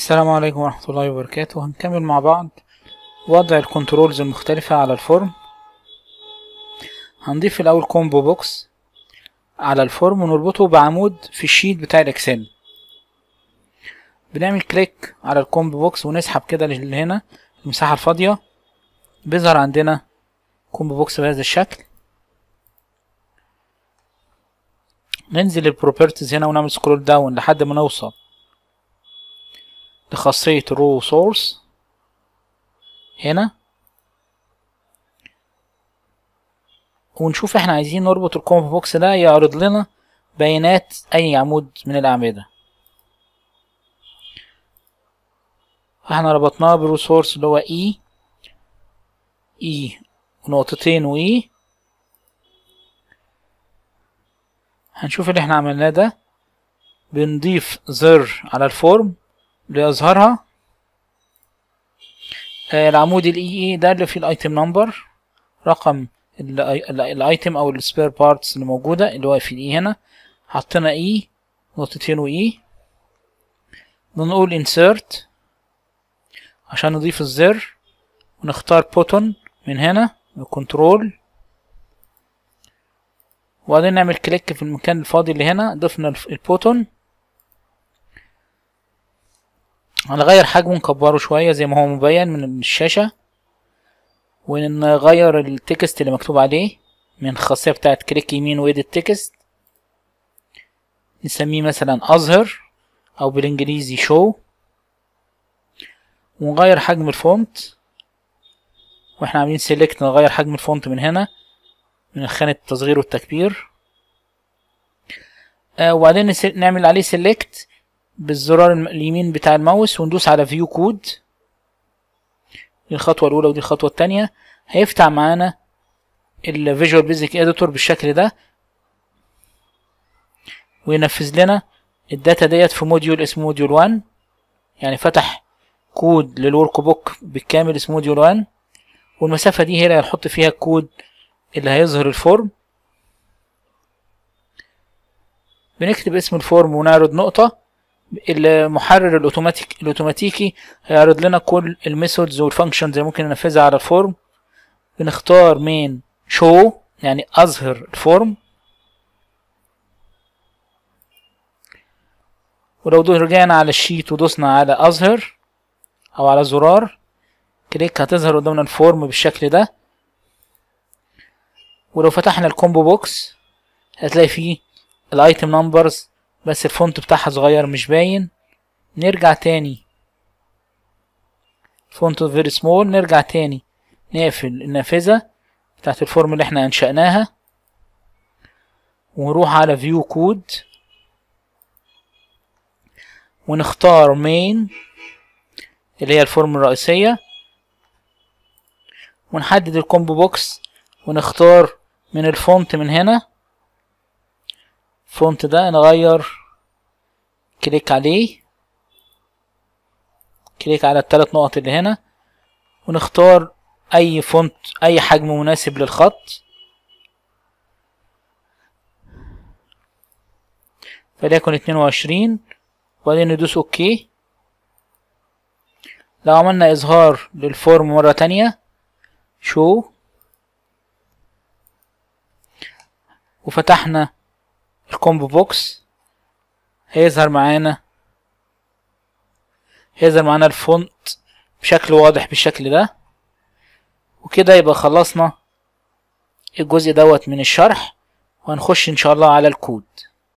السلام عليكم ورحمة الله وبركاته هنكمل مع بعض وضع الكنترولز المختلفة على الفورم هنضيف الأول كومبو بوكس على الفورم ونربطه بعمود في الشيت بتاع الإكسل بنعمل كليك على الكومبو بوكس ونسحب كده لهنا المساحة الفاضية بيظهر عندنا كومبو بوكس بهذا الشكل ننزل البروبرتيز هنا ونعمل سكرول داون لحد ما نوصل لخاصية رو source هنا ونشوف احنا عايزين نربط الكومب بوكس ده يعرض لنا بيانات اي عمود من الاعمدة احنا ربطناه سورس اللي هو اي e. اي e. ونقطتين واي e. هنشوف اللي احنا عملناه ده بنضيف زر على الفورم لأظهرها آه، العمود ال EE e ده اللي فيه الأيتم نمبر رقم الأيتم أو السبير بارتس اللي موجودة اللي هو في E هنا حطينا إي e، نقطتين و E نقول insert عشان نضيف الزر ونختار بوتون من هنا control وبعدين نعمل كليك في المكان الفاضي اللي هنا ضفنا البوتون هنغير حجمه نكبره شوية زي ما هو مبين من الشاشة ونغير التكست اللي مكتوب عليه من الخاصية بتاعة كليك يمين ويد التكست نسميه مثلا أظهر أو بالإنجليزي شو ونغير حجم الفونت واحنا عاملين سيلكت نغير حجم الفونت من هنا من خانة التصغير والتكبير آه وبعدين نعمل عليه سيلكت بالزرار اليمين بتاع الماوس وندوس على فيو كود دي الخطوة الأولى ودي الخطوة التانية هيفتح معانا الفيجوال بيزك Editor بالشكل ده وينفذ لنا الداتا ديت في موديول اسمه موديول 1 يعني فتح كود للورك بوك بالكامل اسمه موديول 1 والمسافة دي هي اللي هنحط فيها الكود اللي هيظهر الفورم بنكتب اسم الفورم ونعرض نقطة المحرر الاوتوماتيك الاوتوماتيكي هيعرض لنا كل الميثودز والفانكشنز اللي ممكن ننفذها على الفورم بنختار من شو يعني اظهر الفورم ولو رجعنا على الشيت ودوسنا على اظهر او على زرار كليك هتظهر قدامنا الفورم بالشكل ده ولو فتحنا الكومبو بوكس هتلاقي فيه الايتم نمبرز بس الفونت بتاعها صغير مش باين نرجع تاني فونت فيري سمول نرجع تاني نقفل النافذة بتاعت الفورم اللي احنا انشأناها ونروح على فيو كود ونختار مين اللي هي الفورم الرئيسية ونحدد الكومبو بوكس ونختار من الفونت من هنا الفونت ده نغير كليك عليه كليك على الثلاث نقط اللي هنا ونختار اي فونت اي حجم مناسب للخط فليكن اتنين وعشرين وبعدين ندوس اوكي لو عملنا اظهار للفورم مرة تانية شو وفتحنا الكومبو بوكس هيظهر معانا هيظهر معانا الفونت بشكل واضح بالشكل ده وكده يبقى خلصنا الجزء دوت من الشرح وهنخش ان شاء الله على الكود